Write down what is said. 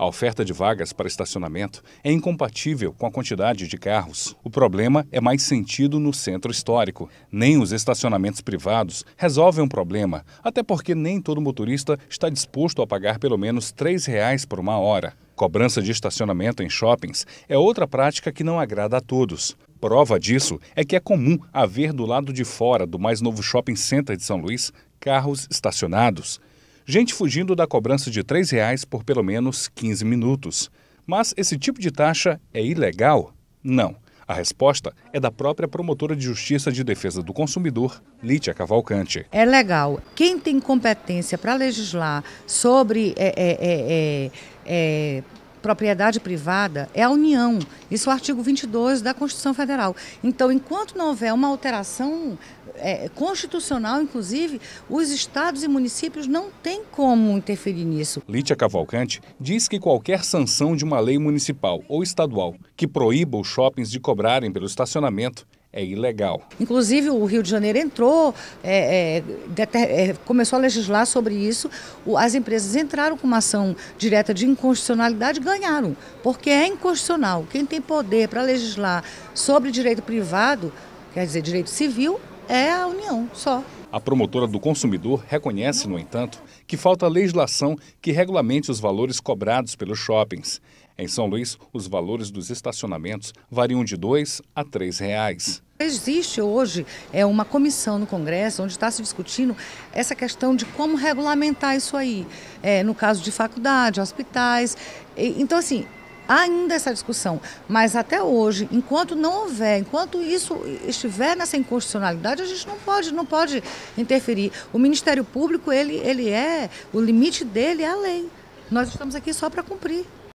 A oferta de vagas para estacionamento é incompatível com a quantidade de carros. O problema é mais sentido no centro histórico. Nem os estacionamentos privados resolvem o um problema, até porque nem todo motorista está disposto a pagar pelo menos R$ reais por uma hora. Cobrança de estacionamento em shoppings é outra prática que não agrada a todos. Prova disso é que é comum haver do lado de fora do mais novo shopping center de São Luís carros estacionados gente fugindo da cobrança de R$ 3,00 por pelo menos 15 minutos. Mas esse tipo de taxa é ilegal? Não. A resposta é da própria promotora de Justiça de Defesa do Consumidor, Lítia Cavalcante. É legal. Quem tem competência para legislar sobre é é, é, é, é, propriedade privada é a União. Isso é o artigo 22 da Constituição Federal. Então, enquanto não houver uma alteração é, constitucional, inclusive, os estados e municípios não têm como interferir nisso. Lítia Cavalcante diz que qualquer sanção de uma lei municipal ou estadual que proíba os shoppings de cobrarem pelo estacionamento é ilegal. Inclusive, o Rio de Janeiro entrou, é, é, é começou a legislar sobre isso. As empresas entraram com uma ação direta de inconstitucionalidade e ganharam, porque é inconstitucional. Quem tem poder para legislar sobre direito privado, quer dizer, direito civil, é a união só. A promotora do consumidor reconhece, no entanto, que falta legislação que regulamente os valores cobrados pelos shoppings. Em São Luís, os valores dos estacionamentos variam de R$ 2 a R$ reais. Existe hoje é uma comissão no Congresso onde está se discutindo essa questão de como regulamentar isso aí. É, no caso de faculdade, hospitais. Então, assim, ainda essa discussão, mas até hoje, enquanto não houver, enquanto isso estiver nessa inconstitucionalidade, a gente não pode, não pode interferir. O Ministério Público, ele, ele é, o limite dele é a lei. Nós estamos aqui só para cumprir.